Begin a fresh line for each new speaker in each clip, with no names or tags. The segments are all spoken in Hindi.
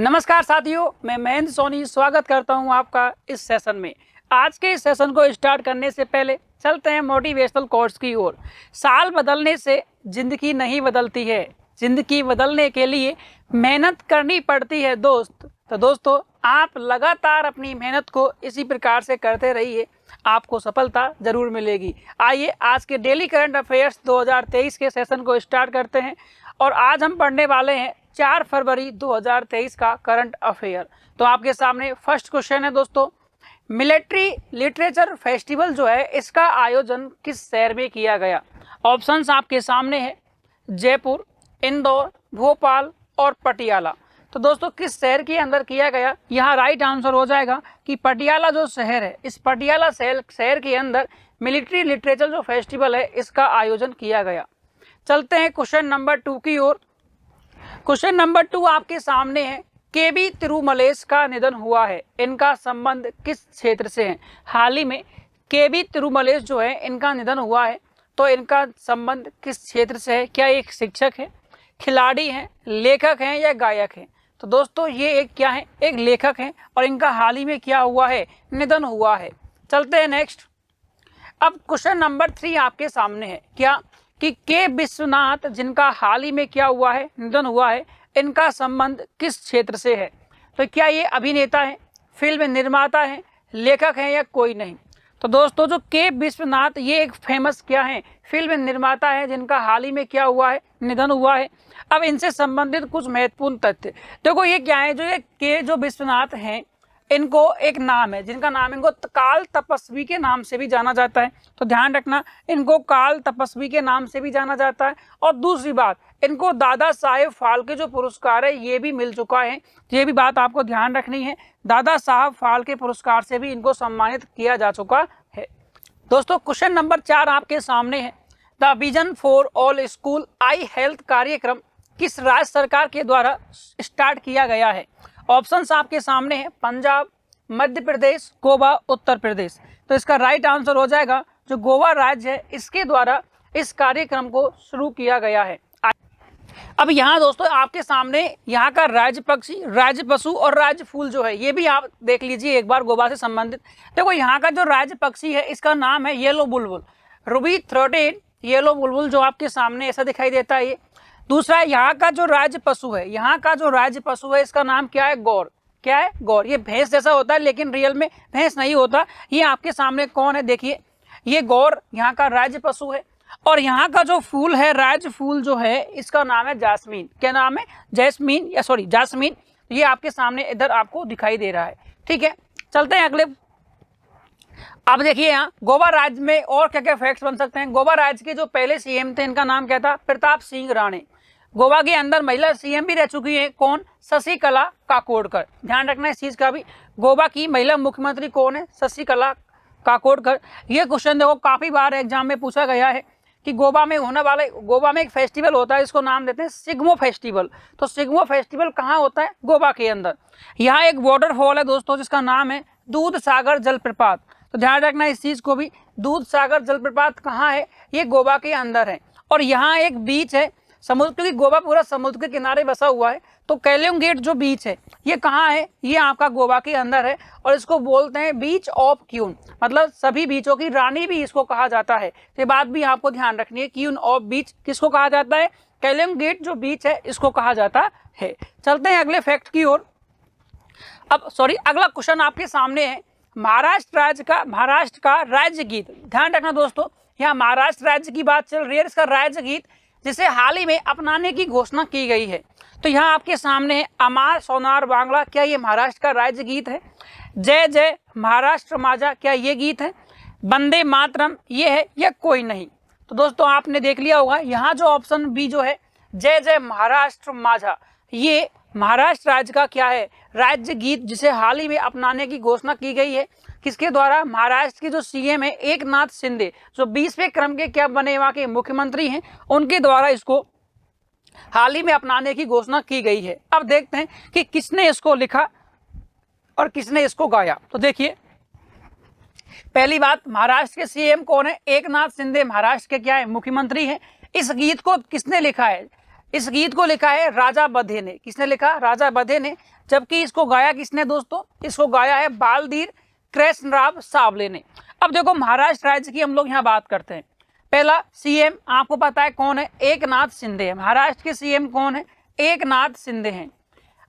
नमस्कार साथियों मैं महेंद्र सोनी स्वागत करता हूं आपका इस सेशन में आज के इस सेशन को स्टार्ट करने से पहले चलते हैं मोटिवेशनल कोर्स की ओर साल बदलने से ज़िंदगी नहीं बदलती है ज़िंदगी बदलने के लिए मेहनत करनी पड़ती है दोस्त तो दोस्तों आप लगातार अपनी मेहनत को इसी प्रकार से करते रहिए आपको सफलता जरूर मिलेगी आइए आज के डेली करंट अफेयर्स 2023 के सेशन को स्टार्ट करते हैं और आज हम पढ़ने वाले हैं चार फरवरी 2023 का करंट अफेयर तो आपके सामने फर्स्ट क्वेश्चन है दोस्तों मिलिट्री लिटरेचर फेस्टिवल जो है इसका आयोजन किस शहर में किया गया ऑप्शंस आपके सामने है जयपुर इंदौर भोपाल और पटियाला तो दोस्तों किस शहर के अंदर किया गया यहाँ राइट आंसर हो जाएगा कि पटियाला जो शहर है इस पटियाला शहर शहर के अंदर मिलिट्री लिटरेचर जो फेस्टिवल है इसका आयोजन किया गया चलते हैं क्वेश्चन नंबर टू की ओर क्वेश्चन नंबर टू आपके सामने है के बी तिरुमलेश का निधन हुआ है इनका संबंध किस क्षेत्र से है हाल ही में के बी तिरुमलेश जो है इनका निधन हुआ है तो इनका संबंध किस क्षेत्र से है क्या एक शिक्षक है खिलाड़ी हैं लेखक हैं या गायक हैं तो दोस्तों ये एक क्या है एक लेखक हैं और इनका हाल ही में क्या हुआ है निधन हुआ है चलते हैं नेक्स्ट अब क्वेश्चन नंबर थ्री आपके सामने है क्या कि के विश्वनाथ जिनका हाल ही में क्या हुआ है निधन हुआ है इनका संबंध किस क्षेत्र से है तो क्या ये अभिनेता हैं फिल्म निर्माता हैं लेखक हैं या कोई नहीं तो दोस्तों जो के विश्वनाथ ये एक फेमस क्या हैं फिल्म निर्माता हैं जिनका हाल ही में क्या हुआ है निधन हुआ है अब इनसे संबंधित कुछ महत्वपूर्ण तथ्य देखो ये क्या है जो ये के जो विश्वनाथ हैं इनको एक नाम है जिनका नाम इनको काल तपस्वी के नाम से भी जाना जाता है तो ध्यान रखना इनको काल तपस्वी के नाम से भी जाना जाता है और दूसरी बात इनको दादा साहेब फाल्के जो पुरस्कार है ये भी मिल चुका है ये भी बात आपको ध्यान रखनी है दादा साहब फाल्के पुरस्कार से भी इनको सम्मानित किया जा चुका है दोस्तों क्वेश्चन नंबर चार आपके सामने है the vision for all school eye health कार्यक्रम किस राज्य सरकार के द्वारा स्टार्ट किया गया है ऑप्शन आपके सामने है पंजाब मध्य प्रदेश गोवा उत्तर प्रदेश तो इसका राइट आंसर हो जाएगा जो गोवा राज्य है इसके द्वारा इस कार्यक्रम को शुरू किया गया है अब यहाँ दोस्तों आपके सामने यहाँ का राज्य पक्षी राज्य पशु और राज्य फूल जो है ये भी आप देख लीजिए एक बार गोवा से संबंधित देखो यहाँ का जो राज्य पक्षी है इसका नाम है येलो बुलबुल रूबी थ्रोटेन येलो बुलबुल जो आपके सामने ऐसा दिखाई देता है ये दूसरा यहाँ का जो राज्य पशु है यहाँ का जो राज्य पशु है इसका नाम क्या है गौर क्या है गौर ये भैंस जैसा होता है लेकिन रियल में भैंस नहीं होता ये आपके सामने कौन है देखिए ये गौर यहाँ का राज्य पशु है और यहाँ का जो फूल है राज फूल जो है इसका नाम है जासमीन क्या नाम है जैसमीन या सॉरी जासमीन ये आपके सामने इधर आपको दिखाई दे रहा है ठीक है चलते हैं अगले अब देखिए यहाँ गोवा राज्य में और क्या क्या फैक्ट्स बन सकते हैं गोवा राज्य के जो पहले सीएम थे इनका नाम क्या था प्रताप सिंह राणे गोवा के अंदर महिला सीएम भी रह चुकी हैं कौन शशिकला काकोडकर ध्यान रखना इस चीज़ का भी गोवा की महिला मुख्यमंत्री कौन है शशिकला काकोडकर ये क्वेश्चन देखो काफ़ी बार एग्जाम में पूछा गया है कि गोवा में होने वाले गोवा में एक फेस्टिवल होता है इसको नाम देते हैं सिग्मो फेस्टिवल तो सिग्मो फेस्टिवल कहाँ होता है गोवा के अंदर यहाँ एक वाटरफॉल है दोस्तों जिसका नाम है दूध सागर जलप्रपात तो ध्यान रखना इस चीज़ को भी दूध सागर जलप्रपात कहाँ है ये गोवा के अंदर है और यहाँ एक बीच है समुद्र क्योंकि गोवा पूरा समुद्र के किनारे बसा हुआ है तो कैलियम गेट जो बीच है ये कहाँ है ये आपका गोवा के अंदर है और इसको बोलते हैं बीच ऑफ क्यून मतलब सभी बीचों की रानी भी इसको कहा जाता है ये बात भी आपको ध्यान रखनी है क्यून ऑफ बीच किसको कहा जाता है कैलियम गेट जो बीच है इसको कहा जाता है चलते हैं अगले फैक्ट की ओर अब सॉरी अगला क्वेश्चन आपके सामने है महाराष्ट्र राज्य का महाराष्ट्र का राज्य गीत ध्यान रखना दोस्तों यहाँ महाराष्ट्र राज्य की बात चल रही है इसका राज्य गीत जिसे हाल ही में अपनाने की घोषणा की गई है तो यहाँ आपके सामने है अमार सोनार बांग्ला क्या ये महाराष्ट्र का राज्य गीत है जय जय महाराष्ट्र माजा क्या ये गीत है बंदे मातरम ये है या कोई नहीं तो दोस्तों आपने देख लिया होगा यहाँ जो ऑप्शन बी जो है जय जय महाराष्ट्र माझा ये महाराष्ट्र राज्य का क्या है राज्य गीत जिसे हाल ही में अपनाने की घोषणा की गई है किसके द्वारा महाराष्ट्र के जो सीएम है एक नाथ शिंदे जो बीसवें क्रम के क्या बने वहाँ के मुख्यमंत्री हैं उनके द्वारा इसको हाल ही में अपनाने की घोषणा की गई है अब देखते हैं कि किसने इसको लिखा और किसने इसको गाया तो देखिए पहली बात महाराष्ट्र के सीएम कौन है एक नाथ शिंदे महाराष्ट्र के क्या है मुख्यमंत्री हैं इस गीत को किसने लिखा है इस गीत को लिखा है राजा बधे ने किसने लिखा राजा बधे ने जबकि इसको गाया किसने दोस्तों इसको गाया है बालधीर कृष्ण राव सावले ने अब देखो महाराष्ट्र राज्य की हम लोग यहाँ बात करते हैं पहला सीएम आपको पता है कौन है एक नाथ सिंधे है महाराष्ट्र के सीएम कौन है एक नाथ सिंधे हैं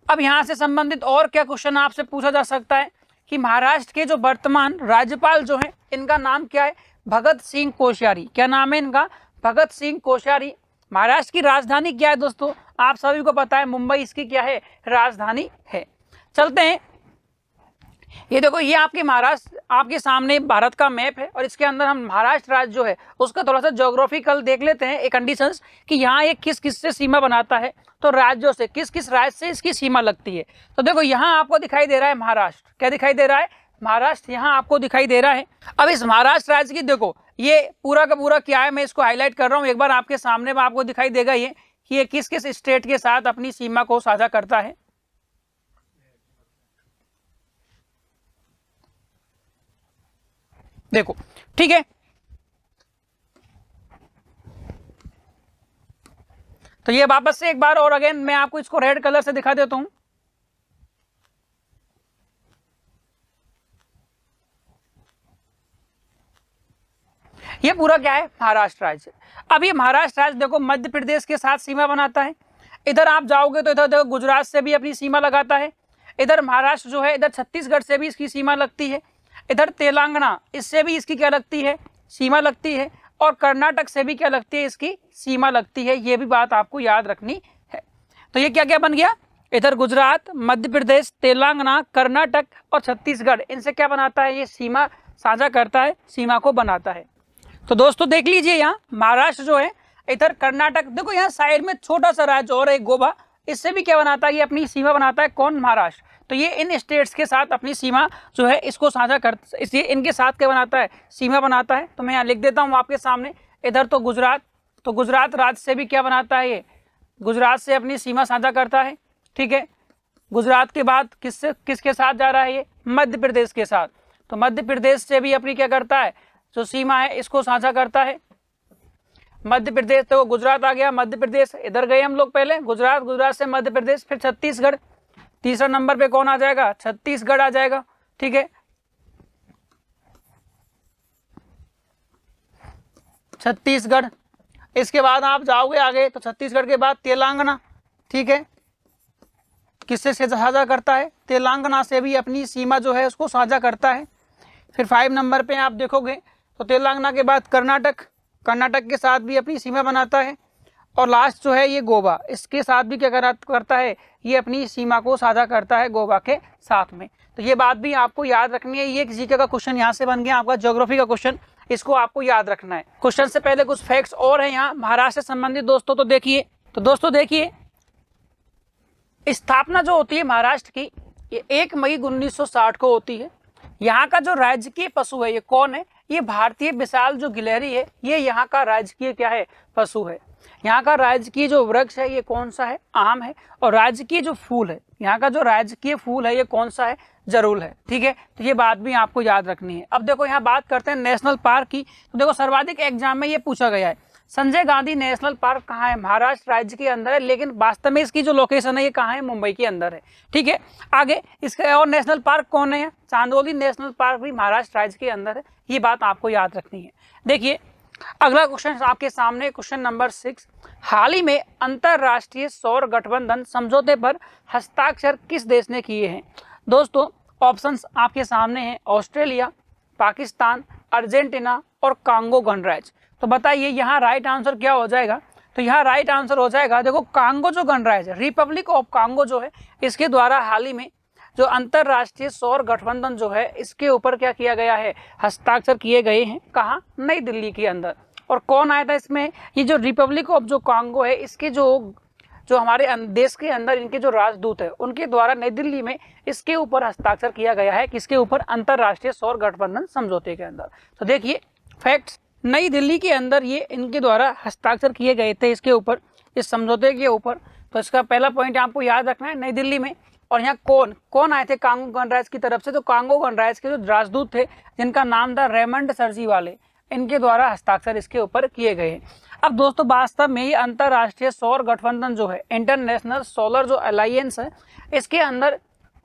अब यहाँ से संबंधित और क्या क्वेश्चन आपसे पूछा जा सकता है कि महाराष्ट्र के जो वर्तमान राज्यपाल जो हैं इनका नाम क्या है भगत सिंह कोश्यारी क्या नाम है इनका भगत सिंह कोश्यारी महाराष्ट्र की राजधानी क्या है दोस्तों आप सभी को पता है मुंबई इसकी क्या है राजधानी है चलते हैं ये देखो ये आपके महाराष्ट्र आपके सामने भारत का मैप है और इसके अंदर हम महाराष्ट्र राज्य जो है उसका थोड़ा सा जोग्राफिकल देख लेते हैं एक कंडीशन कि यहाँ ये किस किस से सीमा बनाता है तो राज्यों से किस किस राज्य से इसकी सीमा लगती है तो देखो यहाँ आपको दिखाई दे रहा है महाराष्ट्र क्या दिखाई दे रहा है महाराष्ट्र यहाँ आपको दिखाई दे रहा है अब इस महाराष्ट्र राज्य की देखो ये पूरा का पूरा क्या है मैं इसको हाईलाइट कर रहा हूँ एक बार आपके सामने में आपको दिखाई देगा ये कि ये किस किस स्टेट के साथ अपनी सीमा को साझा करता है देखो ठीक है तो ये वापस से एक बार और अगेन मैं आपको इसको रेड कलर से दिखा देता हूं ये पूरा क्या है महाराष्ट्र राज्य अब ये महाराष्ट्र राज्य देखो मध्य प्रदेश के साथ सीमा बनाता है इधर आप जाओगे तो इधर देखो गुजरात से भी अपनी सीमा लगाता है इधर महाराष्ट्र जो है इधर छत्तीसगढ़ से भी इसकी सीमा लगती है इधर तेलंगाना इससे भी इसकी क्या लगती है सीमा लगती है और कर्नाटक से भी क्या लगती है इसकी सीमा लगती है ये भी बात आपको याद रखनी है तो ये क्या क्या बन गया इधर गुजरात मध्य प्रदेश तेलंगाना कर्नाटक और छत्तीसगढ़ इनसे क्या बनाता है ये सीमा साझा करता है सीमा को बनाता है तो दोस्तों देख लीजिए यहाँ महाराष्ट्र जो है इधर कर्नाटक देखो यहाँ साइड में छोटा सा राज्य और एक गोवा इससे भी क्या बनाता है ये अपनी सीमा बनाता है कौन महाराष्ट्र तो ये इन स्टेट्स के साथ अपनी सीमा जो है इसको साझा कर इसलिए इनके साथ क्या बनाता है सीमा बनाता है तो मैं यहाँ लिख देता हूँ आपके सामने इधर तो गुजरात तो गुजरात राज्य से भी क्या बनाता है ये गुजरात से अपनी सीमा साझा करता है ठीक है गुजरात के बाद किससे किसके साथ जा रहा है ये मध्य प्रदेश के साथ तो मध्य प्रदेश से भी अपनी क्या करता है जो सीमा है इसको साझा करता है मध्य प्रदेश तो गुजरात आ गया मध्य प्रदेश इधर गए हम लोग पहले गुजरात गुजरात से मध्य प्रदेश फिर छत्तीसगढ़ तीसरा नंबर पे कौन आ जाएगा छत्तीसगढ़ आ जाएगा ठीक है छत्तीसगढ़ इसके बाद आप जाओगे आगे तो छत्तीसगढ़ के बाद तेलंगाना ठीक है किससे से साझा करता है तेलंगाना से भी अपनी सीमा जो है उसको साझा करता है फिर फाइव नंबर पे आप देखोगे तो तेलंगाना के बाद कर्नाटक कर्नाटक के साथ भी अपनी सीमा बनाता है और लास्ट जो है ये गोवा इसके साथ भी क्या करता है ये अपनी सीमा को साझा करता है गोवा के साथ में तो ये बात भी आपको याद रखनी है ये जीके का क्वेश्चन यहाँ से बन गया आपका ज्योग्राफी का क्वेश्चन इसको आपको याद रखना है क्वेश्चन से पहले कुछ फैक्ट्स और हैं यहाँ महाराष्ट्र से संबंधित दोस्तों तो देखिए तो दोस्तों देखिए स्थापना जो होती है महाराष्ट्र की ये एक मई 1960 को होती है यहाँ का जो राज्य की पशु है ये कौन है ये भारतीय विशाल जो गिलहरी है ये यहाँ का राजकीय क्या है पशु है यहाँ का राजकीय जो वृक्ष है ये कौन सा है आम है और राजकीय जो फूल है यहाँ का जो राजकीय फूल है ये कौन सा है जरूर है ठीक है तो ये बात भी आपको याद रखनी है अब देखो यहाँ बात करते हैं नेशनल पार्क की तो देखो सर्वाधिक एग्जाम में ये पूछा गया है संजय गांधी नेशनल पार्क कहाँ है महाराष्ट्र राज्य के अंदर है लेकिन वास्तव में इसकी जो लोकेशन है ये कहाँ है मुंबई के अंदर है ठीक है आगे इसका और नेशनल पार्क कौन है चांदोली नेशनल पार्क भी महाराष्ट्र राज्य के अंदर है ये बात आपको याद रखनी है देखिए अगला क्वेश्चन आपके सामने क्वेश्चन नंबर सिक्स हाल ही में अंतर्राष्ट्रीय सौर गठबंधन समझौते पर हस्ताक्षर किस देश ने किए हैं दोस्तों ऑप्शन आपके सामने हैं ऑस्ट्रेलिया पाकिस्तान अर्जेंटीना और कांगो गणराज्य तो बताइए यहाँ राइट आंसर क्या हो जाएगा तो यहाँ राइट आंसर हो जाएगा देखो कांगो जो गणराज्य रिपब्लिक ऑफ कांगो जो है इसके द्वारा हाल ही में जो अंतर्राष्ट्रीय सौर गठबंधन जो है इसके ऊपर क्या किया गया है हस्ताक्षर किए गए हैं कहाँ नई दिल्ली के अंदर और कौन आया था इसमें ये जो रिपब्लिक ऑफ जो कांगो है इसके जो जो हमारे अं-, देश के अंदर इनके जो राजदूत है उनके द्वारा नई दिल्ली में इसके ऊपर हस्ताक्षर किया गया है किसके ऊपर अंतर्राष्ट्रीय सौर गठबंधन समझौते के अंदर तो देखिए फैक्ट्स नई दिल्ली के अंदर ये इनके द्वारा हस्ताक्षर किए गए थे इसके ऊपर इस समझौते के ऊपर तो इसका पहला पॉइंट आपको याद रखना है नई दिल्ली में और यहाँ कौन कौन आए थे कांगो गणराज की तरफ से तो कांगो गणराज के जो राजदूत थे जिनका नाम था रेमंड सरजी वाले इनके द्वारा हस्ताक्षर इसके ऊपर किए गए अब दोस्तों वास्तव में ये अंतर्राष्ट्रीय सौर गठबंधन जो है इंटरनेशनल सोलर जो अलायंस है इसके अंदर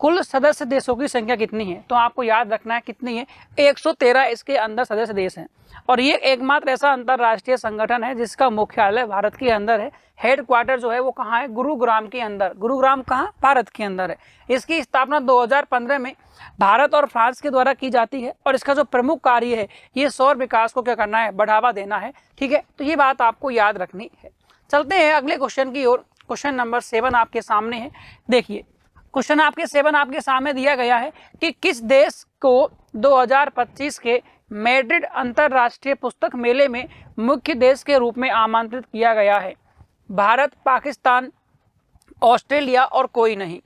कुल सदस्य देशों की संख्या कितनी है तो आपको याद रखना है कितनी है 113 इसके अंदर सदस्य देश हैं और ये एकमात्र ऐसा अंतर्राष्ट्रीय संगठन है जिसका मुख्यालय भारत के अंदर है हेड क्वार्टर जो है वो कहाँ है गुरुग्राम के अंदर गुरुग्राम कहाँ भारत के अंदर है इसकी स्थापना 2015 में भारत और फ्रांस के द्वारा की जाती है और इसका जो प्रमुख कार्य है ये सौर विकास को क्या करना है बढ़ावा देना है ठीक है तो ये बात आपको याद रखनी है चलते हैं अगले क्वेश्चन की ओर क्वेश्चन नंबर सेवन आपके सामने है देखिए क्वेश्चन आपके सेवन आपके सामने दिया गया है कि किस देश को 2025 के मैड्रिड अंतर्राष्ट्रीय पुस्तक मेले में मुख्य देश के रूप में आमंत्रित किया गया है भारत पाकिस्तान ऑस्ट्रेलिया और कोई नहीं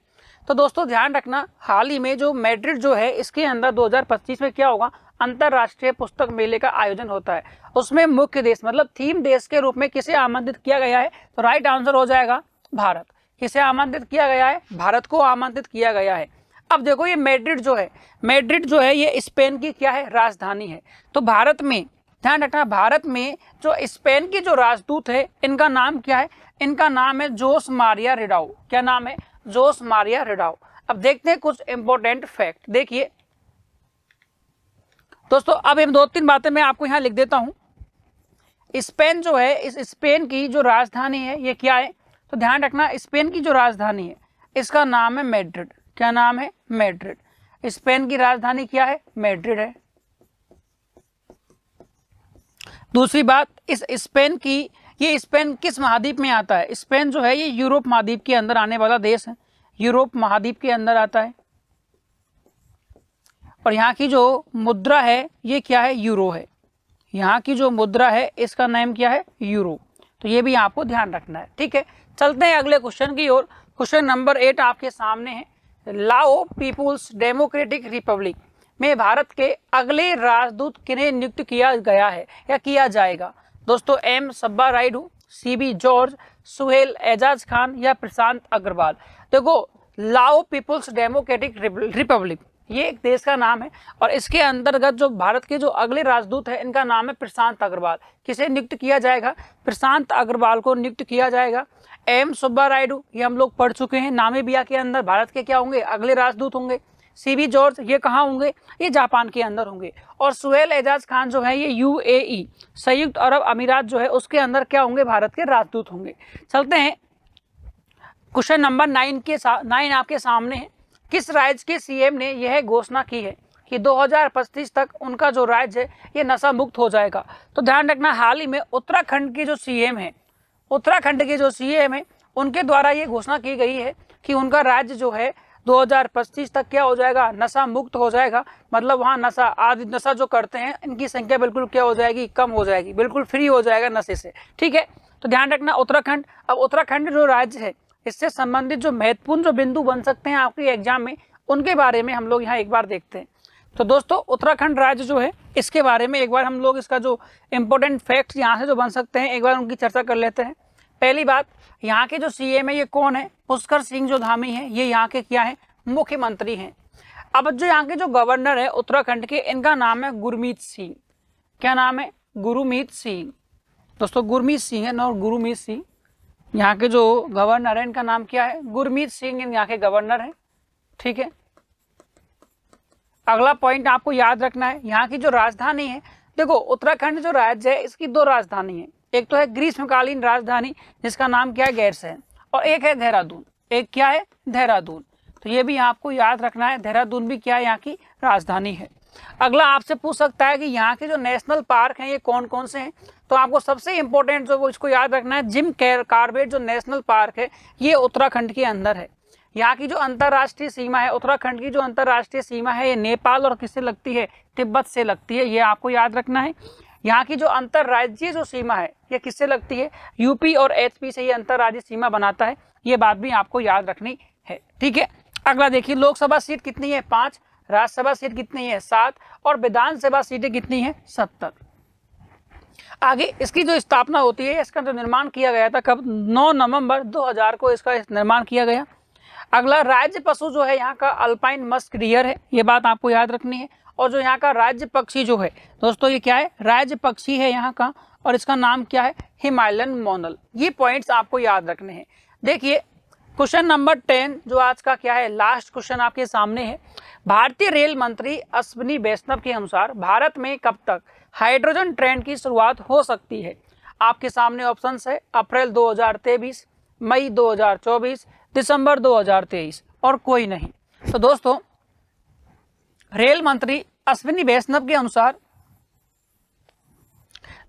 तो दोस्तों ध्यान रखना हाल ही में जो मैड्रिड जो है इसके अंदर 2025 में क्या होगा अंतर्राष्ट्रीय पुस्तक मेले का आयोजन होता है उसमें मुख्य देश मतलब थीम देश के रूप में किसे आमंत्रित किया गया है तो राइट आंसर हो जाएगा भारत किसे आमंत्रित किया गया है भारत को आमंत्रित किया गया है अब देखो ये मैड्रिड जो है मैड्रिड जो है ये स्पेन की क्या है राजधानी है तो भारत में ध्यान रखना भारत में जो स्पेन की जो राजदूत है इनका नाम क्या है इनका नाम है जोस मारिया रिडाओ क्या नाम है जोस मारिया रिडाओ अब देखते हैं कुछ इंपॉर्टेंट फैक्ट देखिए दोस्तों अब इन दो तीन बातें मैं आपको यहाँ लिख देता हूँ स्पेन जो है इस स्पेन की जो राजधानी है ये क्या है तो ध्यान रखना स्पेन की जो राजधानी है इसका नाम है मैड्रिड क्या नाम है मैड्रिड स्पेन की राजधानी क्या है मैड्रिड है दूसरी बात इस स्पेन की ये स्पेन किस महाद्वीप में आता है स्पेन जो है ये यूरोप महाद्वीप के अंदर आने वाला देश है यूरोप महाद्वीप के अंदर आता है और यहाँ की जो मुद्रा है ये क्या है यूरो है यहाँ की जो मुद्रा है इसका नाम क्या है यूरो तो ये भी आपको ध्यान रखना है ठीक है चलते हैं अगले क्वेश्चन की ओर क्वेश्चन नंबर एट आपके सामने है लाओ पीपुल्स डेमोक्रेटिक रिपब्लिक में भारत के अगले राजदूत किन्हें नियुक्त किया गया है या किया जाएगा दोस्तों एम सब्बा राइडू सीबी जॉर्ज सुहेल एजाज खान या प्रशांत अग्रवाल देखो लाओ पीपुल्स डेमोक्रेटिक रिपब्लिक ये एक देश का नाम है और इसके अंतर्गत जो भारत के जो अगले राजदूत है इनका नाम है प्रशांत अग्रवाल किसे नियुक्त किया जाएगा प्रशांत अग्रवाल को नियुक्त किया जाएगा एम सुब्बा रायडू ये हम लोग पढ़ चुके हैं नामेबिया के अंदर भारत के क्या होंगे अगले राजदूत होंगे सी जॉर्ज ये कहाँ होंगे ये जापान के अंदर होंगे और सुहेल एजाज खान जो है ये यू संयुक्त अरब अमीरात जो है उसके अंदर क्या होंगे भारत के राजदूत होंगे चलते हैं क्वेश्चन नंबर नाइन के नाइन आपके सामने है किस राज्य के सीएम ने यह घोषणा की है कि 2035 तक उनका जो राज्य है ये नशा मुक्त हो जाएगा तो ध्यान रखना हाल ही में उत्तराखंड के जो सीएम हैं उत्तराखंड के जो सीएम हैं उनके द्वारा ये घोषणा की गई है कि उनका राज्य जो है 2025 तक क्या हो जाएगा नशा मुक्त हो जाएगा मतलब वहाँ नशा आदि नशा जो करते हैं इनकी संख्या बिल्कुल क्या हो जाएगी कम हो जाएगी बिल्कुल फ्री हो जाएगा नशे से ठीक है तो ध्यान रखना उत्तराखंड अब उत्तराखंड जो राज्य है इससे संबंधित जो महत्वपूर्ण जो बिंदु बन सकते हैं आपके एग्जाम में उनके बारे में हम लोग यहाँ एक बार देखते हैं तो दोस्तों उत्तराखंड राज्य जो है इसके बारे में एक बार हम लोग इसका जो इम्पोर्टेंट फैक्ट यहाँ से जो बन सकते हैं एक बार उनकी चर्चा कर लेते हैं पहली बात यहाँ के जो सी है ये कौन है पुष्कर सिंह जो धामी है ये यहाँ के क्या है मुख्यमंत्री हैं अब जो यहाँ के जो गवर्नर है उत्तराखंड के इनका नाम है गुरमीत सिंह क्या नाम है गुरुमीत सिंह दोस्तों गुरमीत सिंह है और गुरुमीत सिंह यहाँ के जो गवर्नर है इनका नाम क्या है गुरमीत सिंह यहाँ के गवर्नर है ठीक है अगला पॉइंट आपको याद रखना है यहाँ की जो राजधानी है देखो उत्तराखंड जो राज्य है इसकी दो राजधानी है एक तो है ग्रीष्मकालीन राजधानी जिसका नाम क्या है गैरस है और एक है देहरादून एक क्या है देहरादून तो ये भी आपको याद रखना है देहरादून भी क्या है यहाँ की राजधानी है अगला आपसे पूछ सकता है कि यहाँ के जो नेशनल पार्क हैं ये कौन कौन से हैं तो आपको सबसे इम्पोर्टेंट जो वो इसको याद रखना है जिम कैर कार्बेट जो नेशनल पार्क है ये उत्तराखंड के अंदर है यहाँ की जो अंतर्राष्ट्रीय सीमा है उत्तराखंड की जो अंतर्राष्ट्रीय सीमा है ये नेपाल और किससे लगती है तिब्बत से लगती है ये आपको याद रखना है यहाँ की जो अंतर्राज्यीय जो सीमा है ये किससे लगती है यूपी और एचपी से ये अंतर्राज्यीय सीमा बनाता है ये बात भी आपको याद रखनी है ठीक है अगला देखिए लोकसभा सीट कितनी है पाँच राज्यसभा सीट कितनी है सात और विधानसभा सीटें कितनी है सत्तर आगे इसकी जो स्थापना होती है इसका जो निर्माण किया गया था कब 9 नवंबर 2000 को इसका निर्माण किया गया अगला राज्य पशु जो है यहाँ का अल्पाइन मस्क डियर है ये बात आपको याद रखनी है और जो यहाँ का राज्य पक्षी जो है दोस्तों ये क्या है राज्य पक्षी है यहाँ का और इसका नाम क्या है हिमालयन मोनल ये पॉइंट्स आपको याद रखने हैं देखिए क्वेश्चन नंबर टेन जो आज का क्या है लास्ट क्वेश्चन आपके सामने है भारतीय रेल मंत्री अश्विनी वैष्णव के अनुसार भारत में कब तक हाइड्रोजन ट्रेंड की शुरुआत हो सकती है आपके सामने ऑप्शन है अप्रैल 2023, मई 2024, दिसंबर 2023 और कोई नहीं तो दोस्तों रेल मंत्री अश्विनी वैष्णव के अनुसार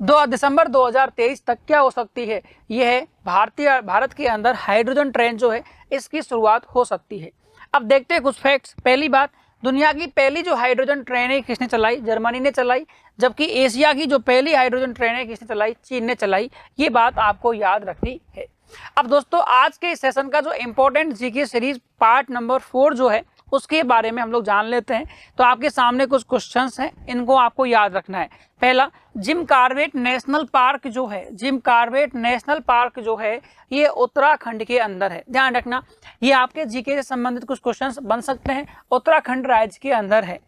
दो दिसंबर 2023 तक क्या हो सकती है यह है भारतीय भारत के अंदर हाइड्रोजन ट्रेन जो है इसकी शुरुआत हो सकती है अब देखते हैं कुछ फैक्ट्स पहली बात दुनिया की पहली जो हाइड्रोजन ट्रेन है किसने चलाई जर्मनी ने चलाई जबकि एशिया की जो पहली हाइड्रोजन ट्रेन है किसने चलाई चीन ने चलाई ये बात आपको याद रखनी है अब दोस्तों आज के सेशन का जो important GK series part number four जो है उसके बारे में हम लोग जान लेते हैं तो आपके सामने कुछ क्वेश्चन हैं इनको आपको याद रखना है पहला जिम कार्बेट नेशनल पार्क जो है जिम कार्बेट नेशनल पार्क जो है ये उत्तराखंड के अंदर है ध्यान रखना ये आपके जीके से संबंधित कुछ क्वेश्चंस बन सकते हैं उत्तराखंड राज्य के अंदर है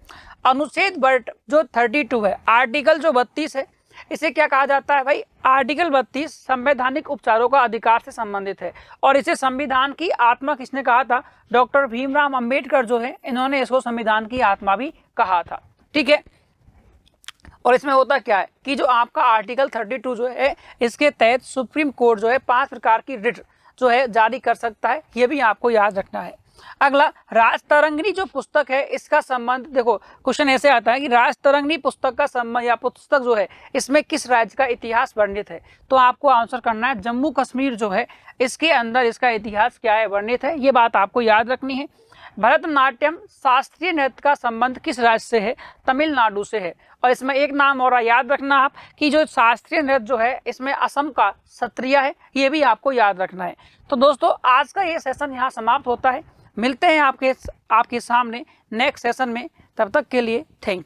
अनुच्छेद बर्ट जो 32 है आर्टिकल जो 32 है इसे क्या कहा जाता है भाई आर्टिकल बत्तीस संवैधानिक उपचारों का अधिकार से संबंधित है और इसे संविधान की आत्मा किसने कहा था डॉक्टर भीमराव अंबेडकर जो है इन्होंने इसको संविधान की आत्मा भी कहा था ठीक है और इसमें होता क्या है कि जो आपका आर्टिकल 32 जो है इसके तहत सुप्रीम कोर्ट जो है पांच प्रकार की रिट जो है जारी कर सकता है यह भी आपको याद रखना है अगला तरंगनी जो पुस्तक है इसका संबंध देखो क्वेश्चन ऐसे आता है कि राजतरंगिणी पुस्तक का संबंध या पुस्तक जो है इसमें किस राज्य का इतिहास वर्णित है तो आपको आंसर करना है जम्मू कश्मीर जो है इसके अंदर इसका इतिहास क्या है वर्णित है ये बात आपको याद रखनी है भरतनाट्यम शास्त्रीय नृत्य का संबंध किस राज्य से है तमिलनाडु से है और इसमें एक नाम और याद रखना आप कि जो शास्त्रीय नृत्य जो है इसमें असम का क्षत्रिय है ये भी आपको याद रखना है तो दोस्तों आज का ये सेशन यहाँ समाप्त होता है मिलते हैं आपके आपके सामने नेक्स्ट सेशन में तब तक के लिए थैंक यू